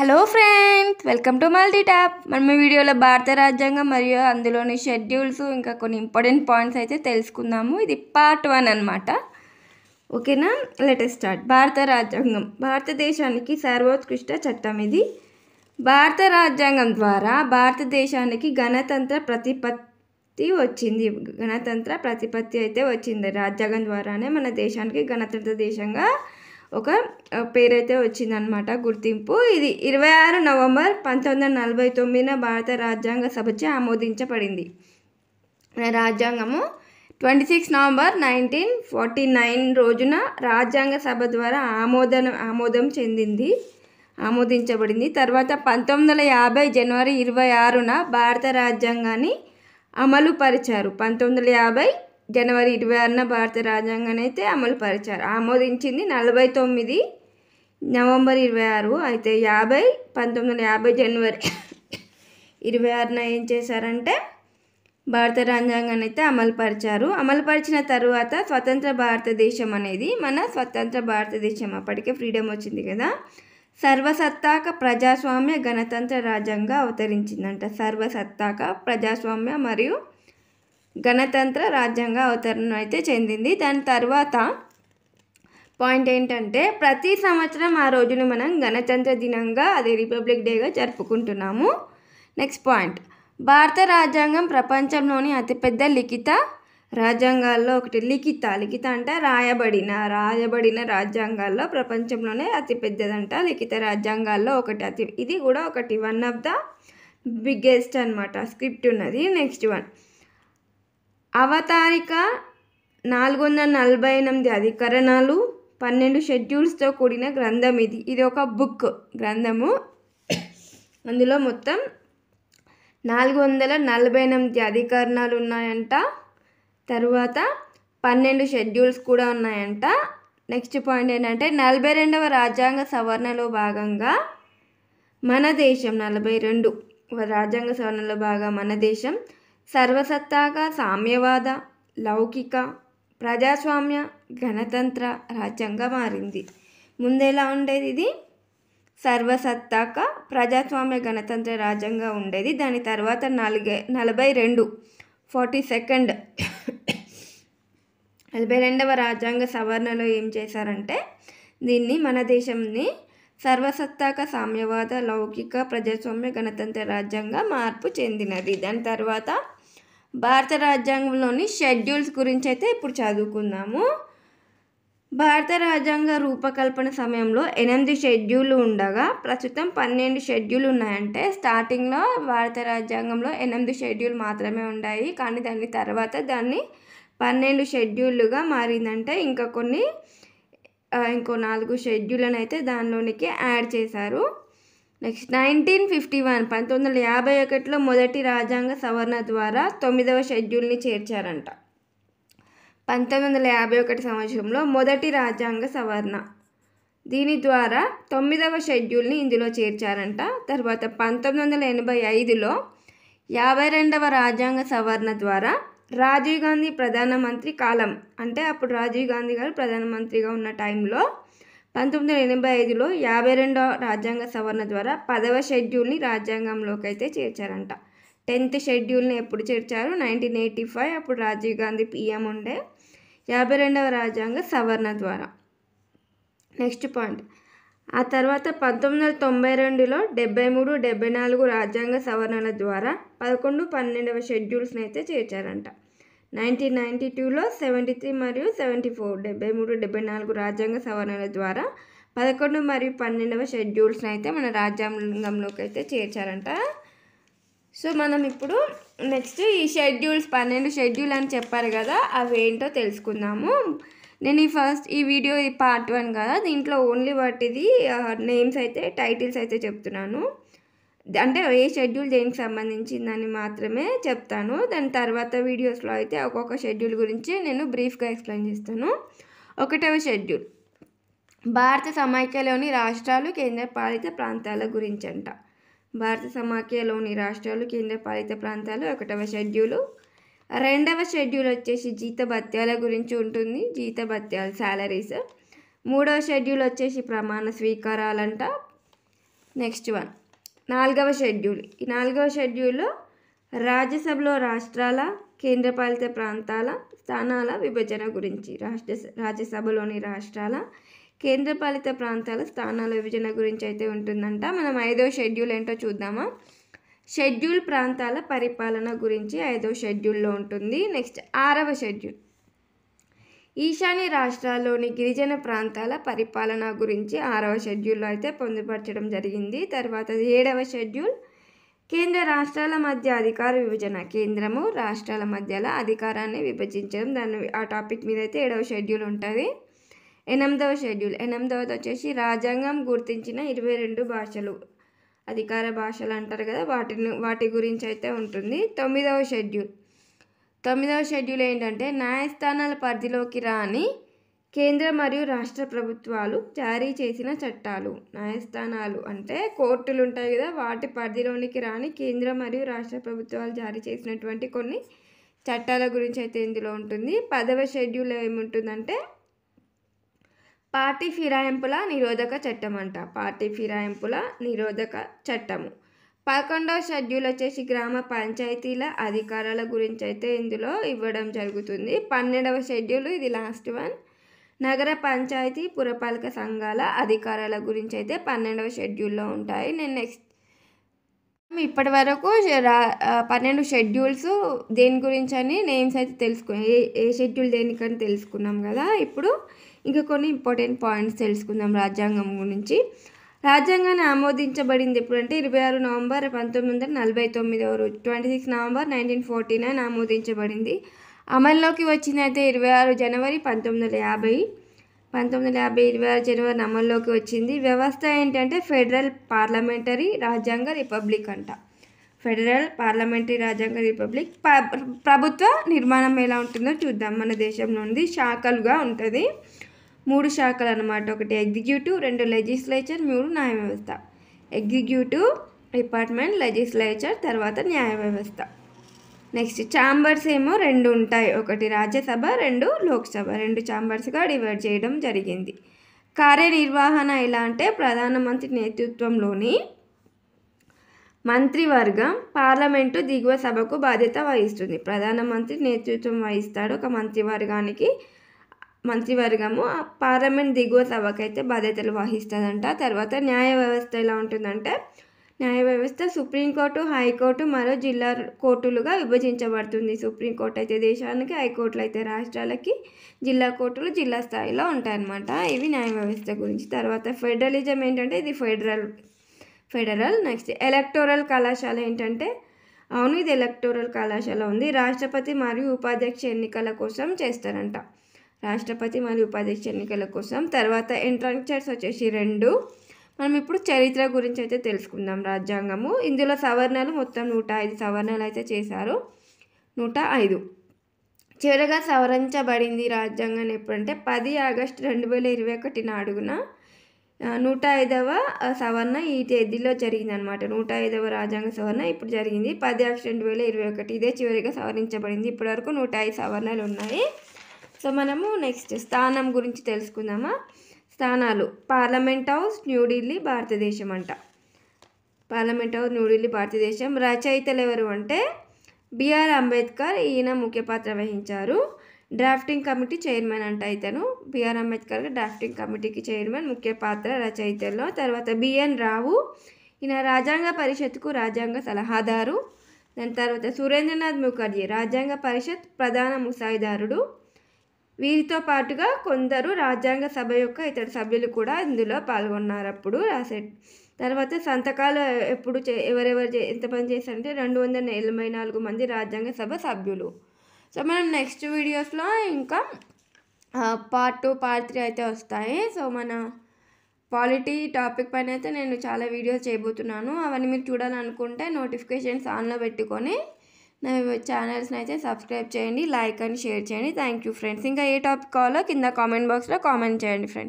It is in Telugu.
hello friends welcome to multi tap మనం ఈ వీడియోలో భారత రాజ్యాంగం మరియు అందులోని షెడ్యూల్స్ ఇంకా కొన్ని ఇంపార్టెంట్ పాయింట్స్ అయితే తెలుసుకుందాము ఇది పార్ట్ వన్ అనమాట ఓకేనా లెటెస్ట్ స్టార్ట్ భారత రాజ్యాంగం భారతదేశానికి సర్వోత్కృష్ట చట్టం ఇది భారత రాజ్యాంగం ద్వారా భారతదేశానికి గణతంత్ర ప్రతిపత్తి వచ్చింది గణతంత్ర ప్రతిపత్తి అయితే వచ్చింది రాజ్యాంగం ద్వారానే మన దేశానికి గణతంత్ర దేశంగా ఒక పేరైతే వచ్చిందనమాట గుర్తింపు ఇది ఇరవై ఆరు నవంబర్ పంతొమ్మిది వందల నలభై తొమ్మిదిన భారత రాజ్యాంగ సభచే ఆమోదించబడింది రాజ్యాంగము twenty six November nineteen forty nine రోజున రాజ్యాంగ సభ ద్వారా ఆమోదన ఆమోదం చెందింది ఆమోదించబడింది తర్వాత పంతొమ్మిది వందల యాభై జనవరి ఇరవై ఆరున భారత రాజ్యాంగాన్ని అమలు పరిచారు పంతొమ్మిది వందల యాభై జనవరి ఇరవై ఆరున భారత రాజ్యాంగాన్ని అయితే అమలు పరిచారు ఆమోదించింది నలభై తొమ్మిది నవంబర్ ఇరవై ఆరు అయితే యాభై పంతొమ్మిది వందల యాభై జనవరి ఇరవై ఆరున ఏం చేశారంటే భారత రాజ్యాంగాన్ని అయితే అమలు పరిచారు అమలు పరిచిన తరువాత స్వతంత్ర భారతదేశం అనేది మన స్వతంత్ర భారతదేశం అప్పటికే ఫ్రీడమ్ వచ్చింది కదా సర్వసత్తాక ప్రజాస్వామ్య గణతంత్ర రాజ్యంగా అవతరించిందంట సర్వసత్తాక ప్రజాస్వామ్య మరియు గణతంత్ర రాజ్యాంగ అవతరణ అయితే చెందింది దాని తర్వాత పాయింట్ ఏంటంటే ప్రతి సంవత్సరం ఆ రోజును మనం గణతంత్ర దినంగా అది రిపబ్లిక్ డేగా జరుపుకుంటున్నాము నెక్స్ట్ పాయింట్ భారత రాజ్యాంగం ప్రపంచంలోని అతిపెద్ద లిఖిత రాజ్యాంగాల్లో ఒకటి లిఖిత లిఖిత అంటే రాయబడిన రాయబడిన రాజ్యాంగాల్లో ప్రపంచంలోనే అతిపెద్దదంట లిఖిత రాజ్యాంగాల్లో ఒకటి అతి ఇది కూడా ఒకటి వన్ ఆఫ్ ద బిగ్గెస్ట్ అనమాట స్క్రిప్ట్ ఉన్నది నెక్స్ట్ వన్ అవతారిక నాలుగు వందల నలభై ఎనిమిది అధికరణాలు పన్నెండు షెడ్యూల్స్తో కూడిన గ్రంథం ఇది ఇది ఒక బుక్ గ్రంథము అందులో మొత్తం నాలుగు వందల నలభై ఎనిమిది అధికరణాలు ఉన్నాయంట తరువాత పన్నెండు షెడ్యూల్స్ కూడా ఉన్నాయంట నెక్స్ట్ పాయింట్ ఏంటంటే నలభై రెండవ రాజ్యాంగ సవరణలో భాగంగా మన దేశం నలభై రెండు రాజ్యాంగ సవరణలో భాగంగా మన దేశం సర్వసత్తాక సామ్యవాద లౌకిక ప్రజాస్వామ్య గణతంత్ర రాజ్యంగా మారింది ముందెలా ఉండేది ఇది సర్వసత్తాక ప్రజాస్వామ్య గణతంత్ర రాజ్యంగా ఉండేది దాని తర్వాత నాలుగే నలభై రెండు ఫార్టీ సెకండ్ నలభై రెండవ రాజ్యాంగ సవరణలో ఏం చేశారంటే దీన్ని మన దేశంని సర్వసత్తాక సామ్యవాద లౌకిక ప్రజాస్వామ్య గణతంత్ర రాజ్యంగా మార్పు చెందినది దాని తర్వాత భారత రాజ్యాంగంలోని షెడ్యూల్స్ గురించి అయితే ఇప్పుడు చదువుకుందాము భారత రాజ్యాంగ రూపకల్పన సమయంలో ఎనిమిది షెడ్యూల్ ఉండగా ప్రస్తుతం పన్నెండు షెడ్యూల్ ఉన్నాయంటే స్టార్టింగ్లో భారత రాజ్యాంగంలో ఎనిమిది షెడ్యూల్ మాత్రమే ఉన్నాయి కానీ దాని తర్వాత దాన్ని పన్నెండు షెడ్యూళ్ళుగా మారిందంటే ఇంకా కొన్ని ఇంకో నాలుగు షెడ్యూళ్ళని అయితే దానిలోనికి యాడ్ చేశారు నెక్స్ట్ నైన్టీన్ ఫిఫ్టీ వన్ పంతొమ్మిది వందల యాభై ఒకటిలో మొదటి రాజ్యాంగ సవరణ ద్వారా తొమ్మిదవ షెడ్యూల్ని చేర్చారంట పంతొమ్మిది వందల యాభై ఒకటి సంవత్సరంలో మొదటి రాజ్యాంగ సవరణ దీని ద్వారా తొమ్మిదవ షెడ్యూల్ని ఇందులో చేర్చారంట తర్వాత పంతొమ్మిది వందల ఎనభై ఐదులో యాభై రెండవ రాజ్యాంగ సవరణ ద్వారా రాజీవ్ గాంధీ ప్రధానమంత్రి కాలం అంటే అప్పుడు రాజీవ్ గాంధీ గారు ప్రధానమంత్రిగా ఉన్న టైంలో పంతొమ్మిది వందల ఎనభై ఐదులో యాభై రెండవ రాజ్యాంగ సవరణ ద్వారా పదవ షెడ్యూల్ని రాజ్యాంగంలోకి అయితే చేర్చారంట టెన్త్ షెడ్యూల్ని ఎప్పుడు చేర్చారు నైన్టీన్ ఎయిటీ ఫైవ్ అప్పుడు రాజీవ్ గాంధీ పిఎం ఉండే యాభై రెండవ రాజ్యాంగ సవరణ ద్వారా నెక్స్ట్ పాయింట్ ఆ తర్వాత పంతొమ్మిది వందల తొంభై రెండులో డెబ్బై మూడు డెబ్బై నాలుగు రాజ్యాంగ సవరణల ద్వారా పదకొండు పన్నెండవ షెడ్యూల్స్ని అయితే చేర్చారంట నైన్టీన్ నైన్టీ టూలో సెవెంటీ త్రీ మరియు సెవెంటీ ఫోర్ డెబ్బై మూడు డెబ్బై నాలుగు రాజ్యాంగ సవరణల ద్వారా పదకొండు మరియు పన్నెండవ షెడ్యూల్స్ని అయితే మన రాజ్యాంగంలోకి అయితే చేర్చారంట సో మనం ఇప్పుడు నెక్స్ట్ ఈ షెడ్యూల్స్ పన్నెండు షెడ్యూల్ అని చెప్పారు కదా అవి ఏంటో తెలుసుకుందాము నేను ఈ ఫస్ట్ ఈ వీడియో ఈ పార్ట్ వన్ కదా దీంట్లో ఓన్లీ వాటిది నేమ్స్ అయితే టైటిల్స్ అయితే చెప్తున్నాను అంటే ఏ షెడ్యూల్ దేనికి సంబంధించిందని మాత్రమే చెప్తాను దాని తర్వాత వీడియోస్లో అయితే ఒక్కొక్క షెడ్యూల్ గురించి నేను బ్రీఫ్గా ఎక్స్ప్లెయిన్ చేస్తాను ఒకటవ షెడ్యూల్ భారత సమాఖ్యలోని రాష్ట్రాలు కేంద్రపాలిత ప్రాంతాల గురించి అంట భారత సమాఖ్యలోని రాష్ట్రాలు కేంద్రపాలిత ప్రాంతాలు ఒకటవ షెడ్యూలు రెండవ షెడ్యూల్ వచ్చేసి జీతభత్యాల గురించి ఉంటుంది జీతభత్యాలు శాలరీస్ మూడవ షెడ్యూల్ వచ్చేసి ప్రమాణ స్వీకారాలంట నెక్స్ట్ వన్ నాలుగవ షెడ్యూల్ ఈ నాలుగవ షెడ్యూల్లో రాజ్యసభలో రాష్ట్రాల కేంద్రపాలిత ప్రాంతాల స్థానాల విభజన గురించి రాష్ట్ర రాజ్యసభలోని రాష్ట్రాల కేంద్రపాలిత ప్రాంతాల స్థానాల విభజన గురించి అయితే ఉంటుందంట మనం ఐదో షెడ్యూల్ ఏంటో చూద్దామా షెడ్యూల్ ప్రాంతాల పరిపాలన గురించి ఐదో షెడ్యూల్లో ఉంటుంది నెక్స్ట్ ఆరవ షెడ్యూల్ ఈశాన్య రాష్ట్రాల్లోని గిరిజన ప్రాంతాల పరిపాలన గురించి ఆరవ షెడ్యూల్లో అయితే పొందుపరచడం జరిగింది తర్వాత ఏడవ షెడ్యూల్ కేంద్ర రాష్ట్రాల మధ్య అధికార విభజన కేంద్రము రాష్ట్రాల మధ్యల అధికారాన్ని విభజించడం దాని ఆ టాపిక్ మీద అయితే ఏడవ షెడ్యూల్ ఉంటుంది ఎనిమిదవ షెడ్యూల్ ఎనిమిదవది వచ్చేసి రాజ్యాంగం గుర్తించిన ఇరవై రెండు భాషలు అధికార భాషలు అంటారు కదా వాటిని వాటి గురించి అయితే ఉంటుంది తొమ్మిదవ షెడ్యూల్ తొమ్మిదవ షెడ్యూల్ ఏంటంటే న్యాయస్థానాల పరిధిలోకి రాని కేంద్ర మరియు రాష్ట్ర ప్రభుత్వాలు జారీ చేసిన చట్టాలు న్యాయస్థానాలు అంటే కోర్టులు ఉంటాయి కదా వాటి పరిధిలోనికి రాని కేంద్ర మరియు రాష్ట్ర ప్రభుత్వాలు జారీ చేసినటువంటి కొన్ని చట్టాల గురించి అయితే ఇందులో ఉంటుంది పదవ షెడ్యూల్ ఏముంటుందంటే పార్టీ ఫిరాయింపుల నిరోధక చట్టం అంట పార్టీ ఫిరాయింపుల నిరోధక చట్టము పదకొండవ షెడ్యూల్ వచ్చేసి గ్రామ పంచాయతీల అధికారాల గురించి అయితే ఇందులో ఇవ్వడం జరుగుతుంది పన్నెండవ షెడ్యూల్ ఇది లాస్ట్ వన్ నగర పంచాయతీ పురపాలక సంఘాల అధికారాల గురించి అయితే పన్నెండవ షెడ్యూల్లో ఉంటాయి నేను నెక్స్ట్ ఇప్పటి వరకు పన్నెండు షెడ్యూల్స్ దేని గురించి అని నేమ్స్ అయితే తెలుసుకున్నాం ఏ ఏ షెడ్యూల్ దేనికని తెలుసుకున్నాం కదా ఇప్పుడు ఇంకా కొన్ని ఇంపార్టెంట్ పాయింట్స్ తెలుసుకుందాం రాజ్యాంగం గురించి రాజ్యాంగాన్ని ఆమోదించబడింది ఎప్పుడంటే ఇరవై ఆరు నవంబర్ పంతొమ్మిది వందల నలభై తొమ్మిదవ రోజు twenty six November nineteen forty nine ఆమోదించబడింది అమల్లోకి వచ్చింది అయితే ఇరవై ఆరు జనవరి పంతొమ్మిది వందల యాభై పంతొమ్మిది వందల యాభై ఇరవై ఆరు జనవరి అమల్లోకి వచ్చింది వ్యవస్థ ఏంటంటే ఫెడరల్ పార్లమెంటరీ రాజ్యాంగ రిపబ్లిక్ అంట ఫెడరల్ పార్లమెంటరీ రాజ్యాంగ రిపబ్లిక్ ప్రభుత్వ నిర్మాణం ఎలా ఉంటుందో చూద్దాం మన దేశంలో ఉంది శాఖలుగా ఉంటుంది మూడు శాఖలు అనమాట ఒకటి ఎగ్జిక్యూటివ్ రెండు లెజిస్లేచర్ మూడు న్యాయ వ్యవస్థ ఎగ్జిక్యూటివ్ డిపార్ట్మెంట్ లెజిస్లేచర్ తర్వాత న్యాయ వ్యవస్థ నెక్స్ట్ ఛాంబర్స్ ఏమో రెండు ఉంటాయి ఒకటి రాజ్యసభ రెండు లోక్సభ రెండు ఛాంబర్స్గా డివైడ్ చేయడం జరిగింది కార్యనిర్వహణ ఎలా అంటే ప్రధానమంత్రి నేతృత్వంలోని మంత్రివర్గం పార్లమెంటు దిగువ సభకు బాధ్యత వహిస్తుంది ప్రధానమంత్రి నేతృత్వం వహిస్తాడు ఒక మంత్రివర్గానికి మంత్రివర్గము పార్లమెంట్ దిగువ సభకు అయితే బాధ్యతలు వహిస్తుందంట తర్వాత న్యాయ వ్యవస్థ ఎలా ఉంటుందంటే న్యాయ వ్యవస్థ సుప్రీంకోర్టు హైకోర్టు మరో జిల్లా కోర్టులుగా విభజించబడుతుంది సుప్రీంకోర్టు అయితే దేశానికి హైకోర్టులు అయితే రాష్ట్రాలకి జిల్లా కోర్టులు జిల్లా స్థాయిలో ఉంటాయన్నమాట ఇవి న్యాయ వ్యవస్థ గురించి తర్వాత ఫెడరలిజం ఏంటంటే ఇది ఫెడరల్ ఫెడరల్ నెక్స్ట్ ఎలక్టోరల్ కళాశాల ఏంటంటే అవును ఇది ఎలక్టోరల్ కళాశాల ఉంది రాష్ట్రపతి మరియు ఉపాధ్యక్ష ఎన్నికల కోసం చేస్తారంట రాష్ట్రపతి మరియు ఉపాధ్యక్ష ఎన్నికల కోసం తర్వాత ఎంట్రన్స్ వచ్చేసి రెండు మనం ఇప్పుడు చరిత్ర గురించి అయితే తెలుసుకుందాం రాజ్యాంగము ఇందులో సవర్ణాలు మొత్తం నూట ఐదు సవర్ణాలు అయితే చేశారు నూట ఐదు చివరగా సవరించబడింది రాజ్యాంగాన్ని ఎప్పుడంటే పది ఆగస్టు రెండు వేల ఇరవై ఒకటి నాడుగున నూట ఐదవ సవరణ ఈ తేదీలో జరిగింది అనమాట నూట ఐదవ రాజ్యాంగ సవరణ ఇప్పుడు జరిగింది పది ఆగస్టు రెండు వేల ఇరవై ఒకటి ఇదే చివరిగా సవరించబడింది ఇప్పటివరకు నూట ఐదు సవరణలు ఉన్నాయి సో మనము నెక్స్ట్ స్థానం గురించి తెలుసుకుందామా స్థానాలు పార్లమెంట్ హౌస్ న్యూఢిల్లీ భారతదేశం అంట పార్లమెంట్ హౌస్ న్యూఢిల్లీ భారతదేశం రచయితలు ఎవరు అంటే బిఆర్ అంబేద్కర్ ఈయన ముఖ్య పాత్ర వహించారు డ్రాఫ్టింగ్ కమిటీ చైర్మన్ అంట ఇతను బిఆర్ అంబేద్కర్ డ్రాఫ్టింగ్ కమిటీకి చైర్మన్ ముఖ్య పాత్ర రచయితల్లో తర్వాత బిఎన్ రావు ఈయన రాజ్యాంగ పరిషత్కు రాజ్యాంగ సలహాదారు దాని తర్వాత సురేంద్రనాథ్ ముఖర్జీ రాజ్యాంగ పరిషత్ ప్రధాన ముసాయిదారుడు వీరితో పాటుగా కొందరు రాజ్యాంగ సభ యొక్క ఇతర సభ్యులు కూడా ఇందులో పాల్గొన్నారు అప్పుడు రాసే తర్వాత సంతకాలు ఎప్పుడు చే ఎవరెవరు చే ఎంతమంది చేశారంటే రెండు వందల ఎనభై నాలుగు మంది రాజ్యాంగ సభ సభ్యులు సో మనం నెక్స్ట్ వీడియోస్లో ఇంకా పార్ట్ టూ పార్ట్ త్రీ అయితే వస్తాయి సో మన పాలిటీ టాపిక్ పైన అయితే నేను చాలా వీడియోస్ చేయబోతున్నాను అవన్నీ మీరు చూడాలనుకుంటే నోటిఫికేషన్స్ ఆన్లో పెట్టుకొని నా ఛానల్స్ని అయితే సబ్స్క్రైబ్ చేయండి లైక్ అండ్ షేర్ చేయండి థ్యాంక్ యూ ఫ్రెండ్స్ ఇంకా ఏ టాపిక్ కావాలో కింద కామెంట్ బాక్స్లో కామెంట్ చేయండి ఫ్రెండ్స్